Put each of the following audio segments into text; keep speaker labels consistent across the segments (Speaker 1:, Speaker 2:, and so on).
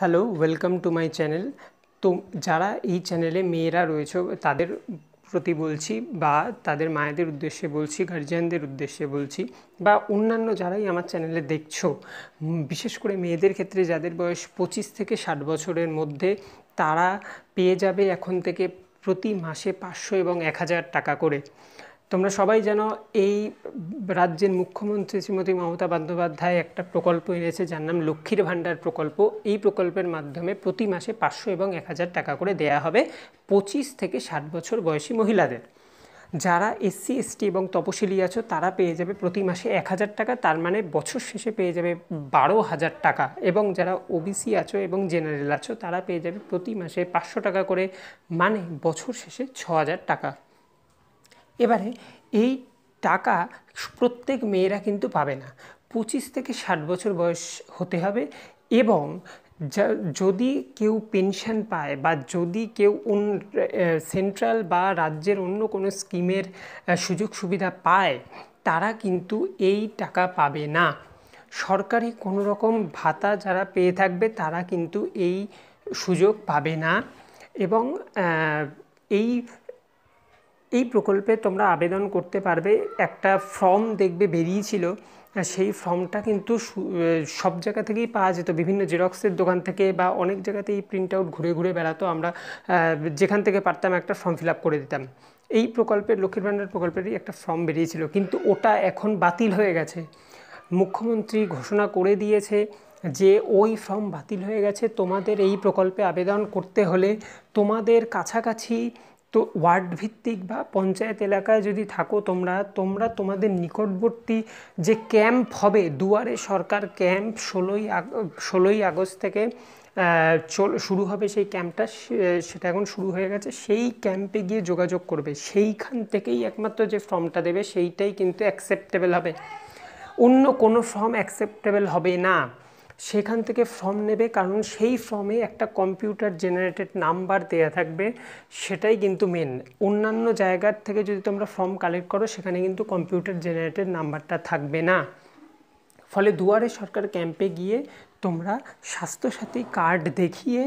Speaker 1: hello welcome to my channel তো যারা এই চ্যানেলে মেয়েরা রয়েছে তাদের প্রতি বলছি বা তাদের মায়েদের উদ্দেশ্যে বলছি গার্জিয়ানদের উদ্দেশ্যে বলছি বা অন্যান্য যারাই আমার চ্যানেলে দেখছো বিশেষ করে মেয়েদের ক্ষেত্রে যাদের বয়স পঁচিশ থেকে ষাট বছরের মধ্যে তারা পেয়ে যাবে এখন থেকে প্রতি মাসে পাঁচশো এবং এক হাজার টাকা করে তোমরা সবাই যেন এই রাজ্যের মুখ্যমন্ত্রী শ্রীমতী মমতা বন্দ্যোপাধ্যায় একটা প্রকল্প এনেছে যার নাম লক্ষ্মীর ভাণ্ডার প্রকল্প এই প্রকল্পের মাধ্যমে প্রতি মাসে পাঁচশো এবং এক হাজার টাকা করে দেয়া হবে পঁচিশ থেকে ষাট বছর বয়সী মহিলাদের যারা এসসি এসটি এবং তপশিলি আছো তারা পেয়ে যাবে প্রতি মাসে এক হাজার টাকা তার মানে বছর শেষে পেয়ে যাবে বারো হাজার টাকা এবং যারা ওবিসি আছো এবং জেনারেল আছো তারা পেয়ে যাবে প্রতি মাসে পাঁচশো টাকা করে মানে বছর শেষে ছ হাজার টাকা এবারে এই টাকা প্রত্যেক মেয়েরা কিন্তু পাবে না পঁচিশ থেকে ষাট বছর বয়স হতে হবে এবং যদি কেউ পেনশন পায় বা যদি কেউ সেন্ট্রাল বা রাজ্যের অন্য কোনো স্কিমের সুযোগ সুবিধা পায় তারা কিন্তু এই টাকা পাবে না সরকারি কোনো রকম ভাতা যারা পেয়ে থাকবে তারা কিন্তু এই সুযোগ পাবে না এবং এই এই প্রকল্পে তোমরা আবেদন করতে পারবে একটা ফর্ম দেখবে বেরিয়েছিল সেই ফর্মটা কিন্তু সব জায়গা থেকেই পাওয়া যেত বিভিন্ন জেরক্সের দোকান থেকে বা অনেক জায়গাতেই প্রিন্ট আউট ঘুরে ঘুরে বেড়াতো আমরা যেখান থেকে পারতাম একটা ফর্ম ফিল আপ করে দিতাম এই প্রকল্পের লক্ষ্মীর ভাণ্ডার প্রকল্পেরই একটা ফর্ম বেরিয়েছিল কিন্তু ওটা এখন বাতিল হয়ে গেছে মুখ্যমন্ত্রী ঘোষণা করে দিয়েছে যে ওই ফর্ম বাতিল হয়ে গেছে তোমাদের এই প্রকল্পে আবেদন করতে হলে তোমাদের কাছাকাছি তো ওয়ার্ড ভিত্তিক বা পঞ্চায়েত এলাকায় যদি থাকো তোমরা তোমরা তোমাদের নিকটবর্তী যে ক্যাম্প হবে দুয়ারে সরকার ক্যাম্প ষোলোই ষোলোই আগস্ট থেকে চল শুরু হবে সেই ক্যাম্পটা সেটা এখন শুরু হয়ে গেছে সেই ক্যাম্পে গিয়ে যোগাযোগ করবে সেইখান থেকেই একমাত্র যে ফর্মটা দেবে সেইটাই কিন্তু অ্যাকসেপ্টেবল হবে অন্য কোনো ফর্ম অ্যাকসেপ্টেবল হবে না সেখান থেকে ফর্ম নেবে কারণ সেই ফর্মে একটা কম্পিউটার জেনারেটেড নাম্বার দেয়া থাকবে সেটাই কিন্তু মেন অন্যান্য জায়গার থেকে যদি তোমরা ফর্ম কালেক্ট করো সেখানে কিন্তু কম্পিউটার জেনারেটেড নাম্বারটা থাকবে না ফলে দুয়ারে সরকার ক্যাম্পে গিয়ে তোমরা স্বাস্থ্যসাথী কার্ড দেখিয়ে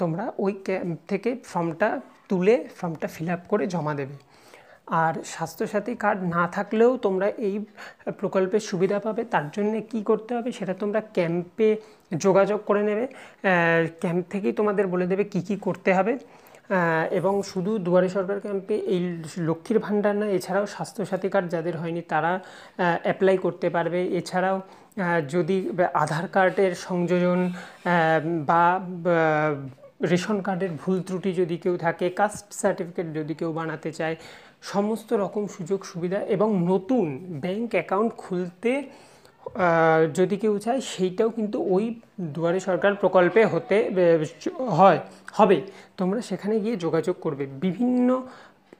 Speaker 1: তোমরা ওই ক্যাম্প থেকে ফর্মটা তুলে ফর্মটা ফিল করে জমা দেবে আর স্বাস্থ্যসাথী কার্ড না থাকলেও তোমরা এই প্রকল্পের সুবিধা পাবে তার জন্য কি করতে হবে সেটা তোমরা ক্যাম্পে যোগাযোগ করে নেবে ক্যাম্প থেকেই তোমাদের বলে দেবে কি কি করতে হবে এবং শুধু দুয়ারে সরকার ক্যাম্পে এই লক্ষ্মীর ভাণ্ডার না এছাড়াও স্বাস্থ্যসাথী কার্ড যাদের হয়নি তারা অ্যাপ্লাই করতে পারবে এছাড়াও যদি আধার কার্ডের সংযোজন বা রেশন কার্ডের ভুল ত্রুটি যদি কেউ থাকে কাস্ট সার্টিফিকেট যদি কেউ বানাতে চায় সমস্ত রকম সুযোগ সুবিধা এবং নতুন ব্যাংক অ্যাকাউন্ট খুলতে যদি কেউ চায় সেইটাও কিন্তু ওই দুয়ারে সরকার প্রকল্পে হতে হয় হবে তোমরা সেখানে গিয়ে যোগাযোগ করবে বিভিন্ন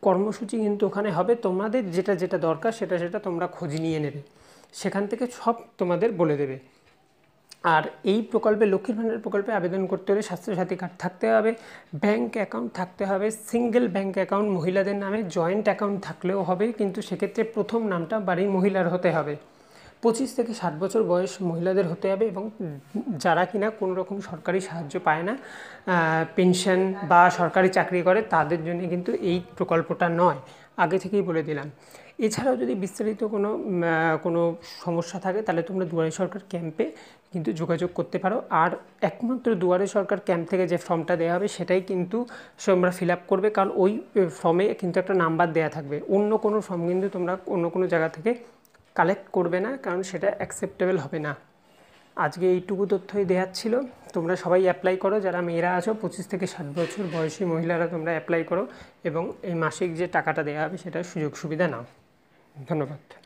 Speaker 1: কর্মসূচি কিন্তু ওখানে হবে তোমাদের যেটা যেটা দরকার সেটা সেটা তোমরা খোঁজ নিয়ে নেবে সেখান থেকে সব তোমাদের বলে দেবে আর এই প্রকল্পে লক্ষ্মীর ভাণ্ডার প্রকল্পে আবেদন করতে হলে স্বাস্থ্যসাথী কার্ড থাকতে হবে ব্যাংক অ্যাকাউন্ট থাকতে হবে সিঙ্গেল ব্যাংক অ্যাকাউন্ট মহিলাদের নামে জয়েন্ট অ্যাকাউন্ট থাকলেও হবে কিন্তু সেক্ষেত্রে প্রথম নামটা বাড়ির মহিলার হতে হবে পঁচিশ থেকে ষাট বছর বয়স মহিলাদের হতে হবে এবং যারা কিনা কোনো রকম সরকারি সাহায্য পায় না পেনশন বা সরকারি চাকরি করে তাদের জন্য কিন্তু এই প্রকল্পটা নয় আগে থেকেই বলে দিলাম এছাড়াও যদি বিস্তারিত কোনো কোনো সমস্যা থাকে তাহলে তোমরা দুয়ারে সরকার ক্যাম্পে কিন্তু যোগাযোগ করতে পারো আর একমাত্র দুয়ারে সরকার ক্যাম্প থেকে যে ফর্মটা দেওয়া হবে সেটাই কিন্তু তোমরা ফিল আপ করবে কারণ ওই ফর্মে কিন্তু একটা নাম্বার দেওয়া থাকবে অন্য কোনো ফর্ম কিন্তু তোমরা অন্য কোনো জায়গা থেকে কালেক্ট করবে না কারণ সেটা অ্যাকসেপ্টেবল হবে না আজকে এইটুকু তথ্যই দেওয়ার ছিল তোমরা সবাই অ্যাপ্লাই করো যারা মেয়েরা আছো পঁচিশ থেকে ষাট বছর বয়সী মহিলারা তোমরা অ্যাপ্লাই করো এবং এই মাসিক যে টাকাটা দেওয়া হবে সেটার সুযোগ সুবিধা নাও ধন্যবাদ